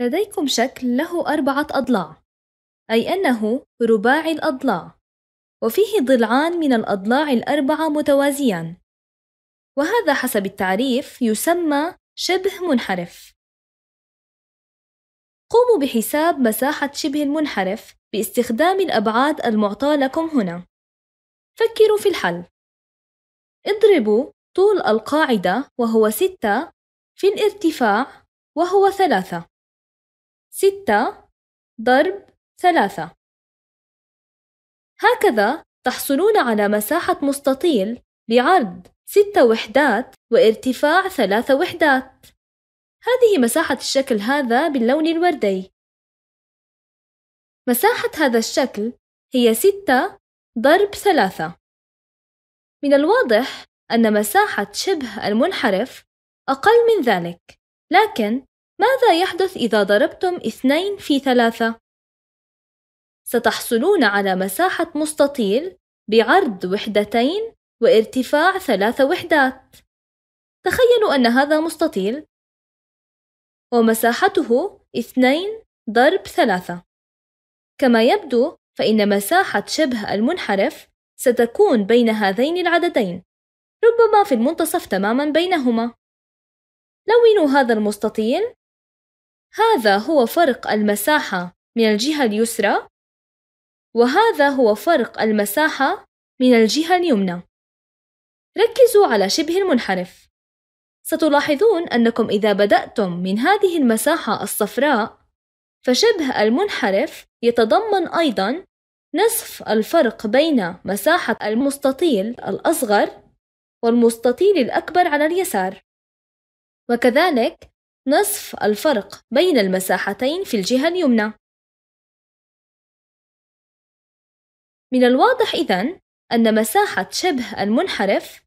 لديكم شكل له أربعة أضلاع أي أنه رباعي الأضلاع وفيه ضلعان من الأضلاع الأربعة متوازيان وهذا حسب التعريف يسمى شبه منحرف قوموا بحساب مساحة شبه المنحرف باستخدام الأبعاد المعطاة لكم هنا فكروا في الحل اضربوا طول القاعدة وهو ستة في الارتفاع وهو ثلاثة ستة ضرب ثلاثة هكذا تحصلون على مساحة مستطيل بعرض ستة وحدات وارتفاع ثلاثة وحدات هذه مساحة الشكل هذا باللون الوردي مساحة هذا الشكل هي ستة ضرب ثلاثة من الواضح أن مساحة شبه المنحرف أقل من ذلك لكن ماذا يحدث إذا ضربتم 2 في 3 ستحصلون على مساحة مستطيل بعرض وحدتين وارتفاع ثلاث وحدات. تخيلوا أن هذا مستطيل ومساحته 2 ضرب 3 كما يبدو فإن مساحة شبه المنحرف ستكون بين هذين العددين، ربما في المنتصف تماما بينهما. لونوا هذا المستطيل هذا هو فرق المساحة من الجهة اليسرى وهذا هو فرق المساحة من الجهة اليمنى ركزوا على شبه المنحرف ستلاحظون أنكم إذا بدأتم من هذه المساحة الصفراء فشبه المنحرف يتضمن أيضًا نصف الفرق بين مساحة المستطيل الأصغر والمستطيل الأكبر على اليسار وكذلك نصف الفرق بين المساحتين في الجهة اليمنى من الواضح إذن أن مساحة شبه المنحرف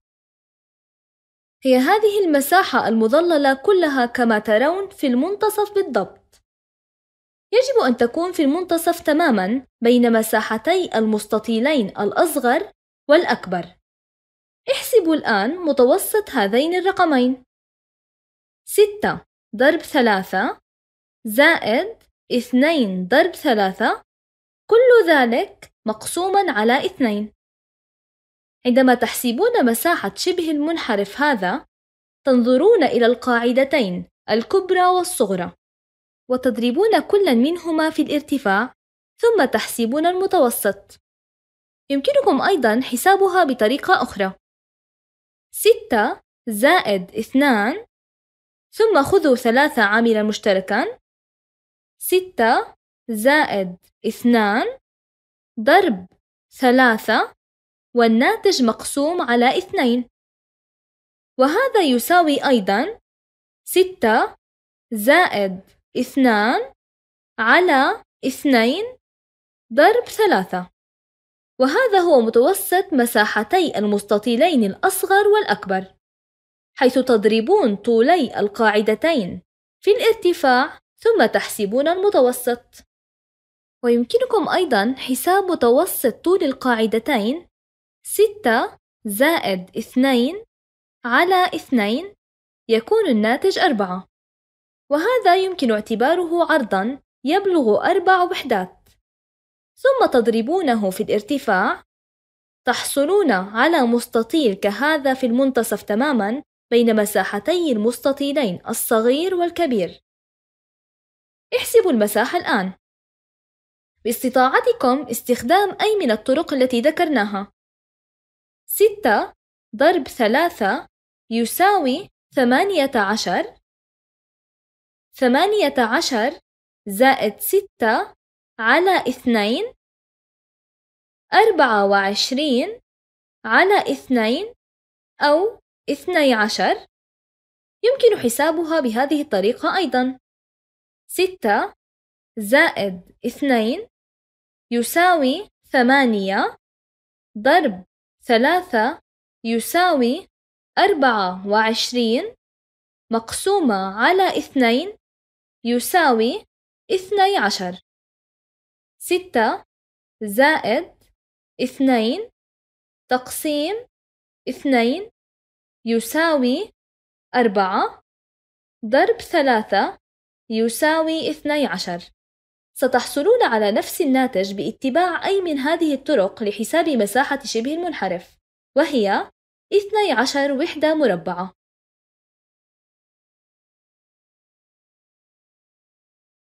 هي هذه المساحة المظللة كلها كما ترون في المنتصف بالضبط يجب أن تكون في المنتصف تماماً بين مساحتي المستطيلين الأصغر والأكبر احسبوا الآن متوسط هذين الرقمين 6 ضرب ثلاثة زائد اثنين ضرب ثلاثة كل ذلك مقسوما على اثنين عندما تحسبون مساحة شبه المنحرف هذا تنظرون إلى القاعدتين الكبرى والصغرى وتضربون كل منهما في الارتفاع ثم تحسبون المتوسط يمكنكم أيضا حسابها بطريقة أخرى ستة زائد اثنان ثم خذوا ثلاثة عاملا مشتركا ستة زائد اثنان ضرب ثلاثة والناتج مقسوم على اثنين وهذا يساوي أيضا ستة زائد اثنان على اثنين ضرب ثلاثة وهذا هو متوسط مساحتي المستطيلين الأصغر والأكبر حيث تضربون طولي القاعدتين في الارتفاع ثم تحسبون المتوسط ويمكنكم أيضا حساب متوسط طول القاعدتين 6 زائد 2 على 2 يكون الناتج 4 وهذا يمكن اعتباره عرضا يبلغ أربع وحدات ثم تضربونه في الارتفاع تحصلون على مستطيل كهذا في المنتصف تماما بين مساحتي المستطيلين الصغير والكبير احسبوا المساحة الآن باستطاعتكم استخدام أي من الطرق التي ذكرناها 6 ضرب 3 يساوي 18 18 زائد 6 على 2 24 على 2 أو اثني عشر يمكن حسابها بهذه الطريقة أيضا ستة زائد اثنين يساوي ثمانية ضرب ثلاثة يساوي أربعة وعشرين مقسومة على اثنين يساوي اثني عشر ستة زائد اثنين تقسيم اثنين يساوي أربعة ضرب ثلاثة يساوي اثني عشر ستحصلون على نفس الناتج باتباع أي من هذه الطرق لحساب مساحة شبه المنحرف وهي 12 وحدة مربعة